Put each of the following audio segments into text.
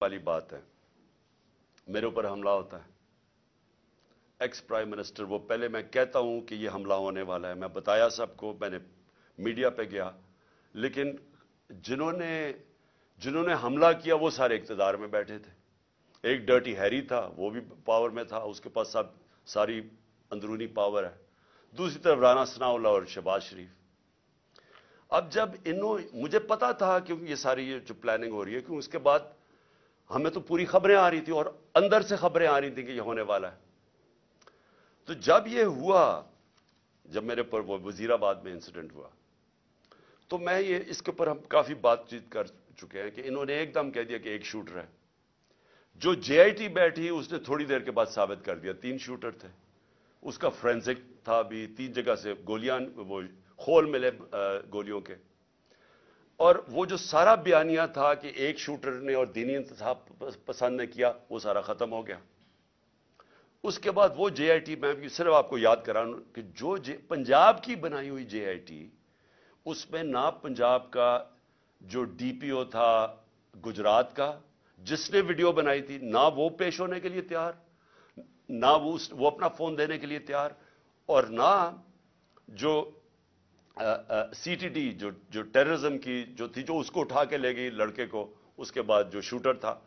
वाली बात है मेरे ऊपर हमला होता है एक्स प्राइम मिनिस्टर वो पहले मैं कहता हूं कि ये हमला होने वाला है मैं बताया सबको मैंने मीडिया पे गया लेकिन जिन्होंने जिन्होंने हमला किया वो सारे इकतदार में बैठे थे एक डर्टी हैरी था वो भी पावर में था उसके पास सब सारी अंदरूनी पावर है दूसरी तरफ राना सनाउल्ला और शहबाज शरीफ अब जब इन्हों मुझे पता था क्योंकि ये सारी ये जो प्लानिंग हो रही है क्योंकि उसके बाद हमें तो पूरी खबरें आ रही थी और अंदर से खबरें आ रही थी कि यह होने वाला है तो जब यह हुआ जब मेरे पर वो वजीराबाद में इंसिडेंट हुआ तो मैं ये इसके ऊपर हम काफ़ी बातचीत कर चुके हैं कि इन्होंने एकदम कह दिया कि एक शूटर है जो जेआईटी बैठी उसने थोड़ी देर के बाद साबित कर दिया तीन शूटर थे उसका फ्रेंसिक था भी तीन जगह से गोलियां वो खोल मिले गोलियों के और वो जो सारा बयानिया था कि एक शूटर ने और दीनी इंतजाम पसंद ने किया वो सारा ख़त्म हो गया उसके बाद वो जे आई टी मैं सिर्फ आपको याद करा कि जो पंजाब की बनाई हुई जे आई टी उसमें ना पंजाब का जो डी पी ओ था गुजरात का जिसने वीडियो बनाई थी ना वो पेश होने के लिए तैयार ना वो उस, वो अपना फ़ोन देने के लिए तैयार और ना जो सीटीडी जो जो टेररिज्म की जो थी जो उसको उठा के ले गई लड़के को उसके बाद जो शूटर था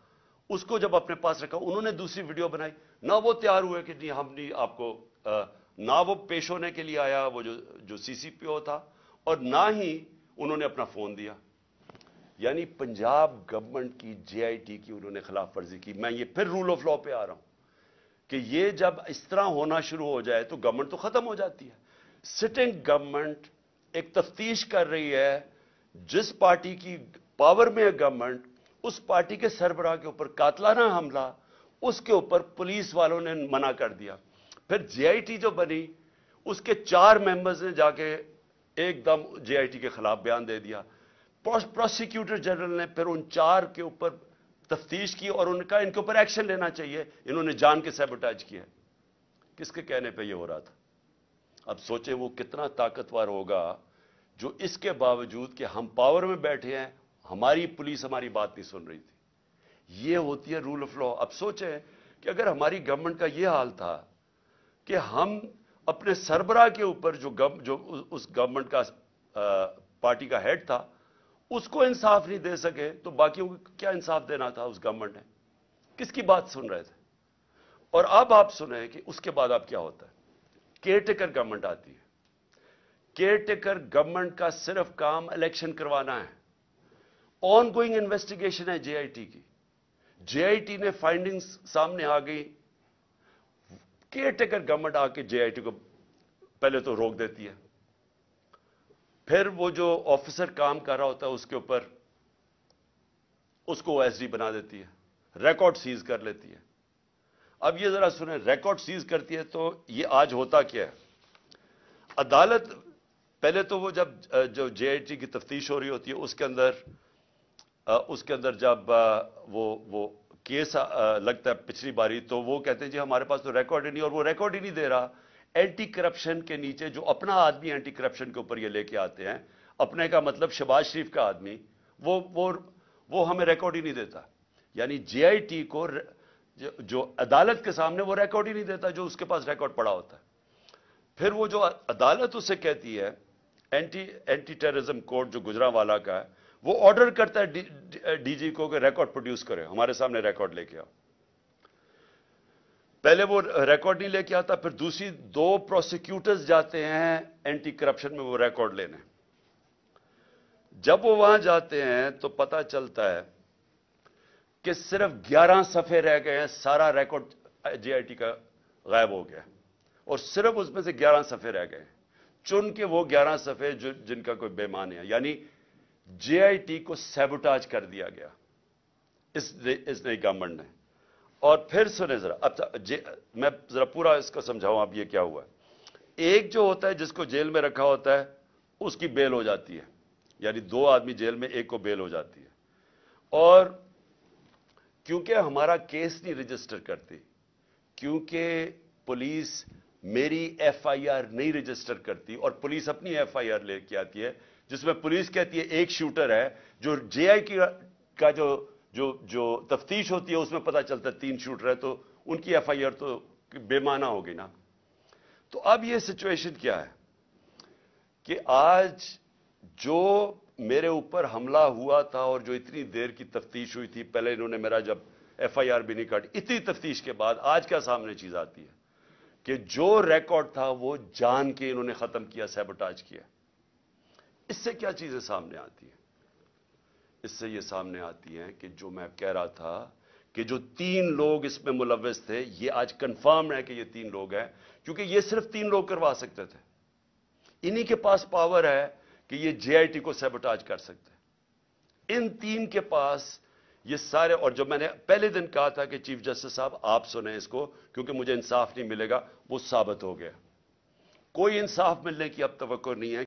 उसको जब अपने पास रखा उन्होंने दूसरी वीडियो बनाई ना वो तैयार हुए कि नहीं हम नहीं आपको आ, ना वो पेश होने के लिए आया वो जो जो सीसीपीओ था और ना ही उन्होंने अपना फोन दिया यानी पंजाब गवर्नमेंट की जेआईटी की उन्होंने खिलाफ वर्जी की मैं ये फिर रूल ऑफ लॉ पे आ रहा हूं कि ये जब इस तरह होना शुरू हो जाए तो गवर्नमेंट तो खत्म हो जाती है सिटिंग गवर्नमेंट एक तफ्तीश कर रही है जिस पार्टी की पावर में है गवर्नमेंट उस पार्टी के सरबराह के ऊपर कातलाना हमला उसके ऊपर पुलिस वालों ने मना कर दिया फिर जेआईटी जो बनी उसके चार मेंबर्स ने जाके एकदम जेआईटी के खिलाफ बयान दे दिया प्रोसिक्यूटर जनरल ने फिर उन चार के ऊपर तफ्तीश की और उनका इनके ऊपर एक्शन लेना चाहिए इन्होंने जान के सेबोटाज किया किसके कहने पर यह हो रहा था अब सोचें वो कितना ताकतवर होगा जो इसके बावजूद कि हम पावर में बैठे हैं हमारी पुलिस हमारी बात नहीं सुन रही थी ये होती है रूल ऑफ लॉ अब सोचें कि अगर हमारी गवर्नमेंट का ये हाल था कि हम अपने सरबरा के ऊपर जो गव, जो उस गवर्नमेंट का आ, पार्टी का हेड था उसको इंसाफ नहीं दे सके तो बाकियों को क्या इंसाफ देना था उस गवर्नमेंट ने किसकी बात सुन रहे थे और अब आप सुने कि उसके बाद आप क्या होता है केयरटेकर गवर्नमेंट आती है केयरटेकर गवर्नमेंट का सिर्फ काम इलेक्शन करवाना है ऑन गोइंग इन्वेस्टिगेशन है जेआईटी की जेआईटी ने फाइंडिंग्स सामने आ गई केयरटेकर गवर्नमेंट आके जेआईटी को पहले तो रोक देती है फिर वो जो ऑफिसर काम कर रहा होता है उसके ऊपर उसको ओएसडी बना देती है रिकॉर्ड सीज कर लेती है अब ये जरा सुने रिकॉर्ड सीज करती है तो ये आज होता क्या है अदालत पहले तो वो जब जो जे आई टी की तफ्तीश हो रही होती है उसके अंदर उसके अंदर जब वो वो केस लगता है पिछली बारी तो वो कहते हैं जी हमारे पास तो रिकॉर्ड ही नहीं और वो रिकॉर्ड ही नहीं दे रहा एंटी करप्शन के नीचे जो अपना आदमी एंटी करप्शन के ऊपर ये लेके आते हैं अपने का मतलब शबाज शरीफ का आदमी वो वो वो हमें रिकॉर्ड ही नहीं देता यानी जे आई टी को र, जो, जो अदालत के सामने वो रिकॉर्ड ही नहीं देता जो उसके पास रिकॉर्ड पड़ा होता है फिर वो जो अदालत उसे कहती है एंटी एंटी टेररिज्म कोर्ट जो गुजरा वाला का है वो ऑर्डर करता है डीजी डी, को कि रिकॉर्ड प्रोड्यूस करे हमारे सामने रिकॉर्ड लेके आओ पहले वो रिकॉर्ड नहीं लेके आता फिर दूसरी दो प्रोसिक्यूटर्स जाते हैं एंटी करप्शन में वो रिकॉर्ड लेने जब वो वहां जाते हैं तो पता चलता है कि सिर्फ 11 सफ़े रह गए हैं सारा रिकॉर्ड जीआईटी का गायब हो गया और सिर्फ उसमें से 11 सफ़े रह गए चुन के वो 11 सफ़े जो जिनका कोई बेमान है यानी जीआईटी को सेबोटाज कर दिया गया इस नई गवर्नमेंट ने और फिर सुने जरा अब मैं जरा पूरा इसको समझाऊं अब ये क्या हुआ एक जो होता है जिसको जेल में रखा होता है उसकी बेल हो जाती है यानी दो आदमी जेल में एक को बेल हो जाती है और क्योंकि हमारा केस नहीं रजिस्टर करती क्योंकि पुलिस मेरी एफआईआर नहीं रजिस्टर करती और पुलिस अपनी एफआईआर लेके आती है जिसमें पुलिस कहती है एक शूटर है जो जे की का जो जो जो तफ्तीश होती है उसमें पता चलता है तीन शूटर है तो उनकी एफआईआर तो बेमाना होगी ना तो अब ये सिचुएशन क्या है कि आज जो मेरे ऊपर हमला हुआ था और जो इतनी देर की तफ्तीश हुई थी पहले इन्होंने मेरा जब एफ आई आर भी नहीं काटी इतनी तफ्तीश के बाद आज क्या सामने चीज आती है कि जो रिकॉर्ड था वो जान के इन्होंने खत्म किया सैबोटाज किया इससे क्या चीजें सामने आती हैं इससे ये सामने आती हैं कि जो मैं कह रहा था कि जो तीन लोग इसमें मुलवस थे ये आज कंफर्म है कि ये तीन लोग हैं क्योंकि ये सिर्फ तीन लोग करवा सकते थे इन्हीं के पास पावर है कि ये जेआईटी को सेबोटाज कर सकते हैं इन तीन के पास ये सारे और जो मैंने पहले दिन कहा था कि चीफ जस्टिस साहब आप सुने इसको क्योंकि मुझे इंसाफ नहीं मिलेगा वो साबित हो गया कोई इंसाफ मिलने की अब तो नहीं है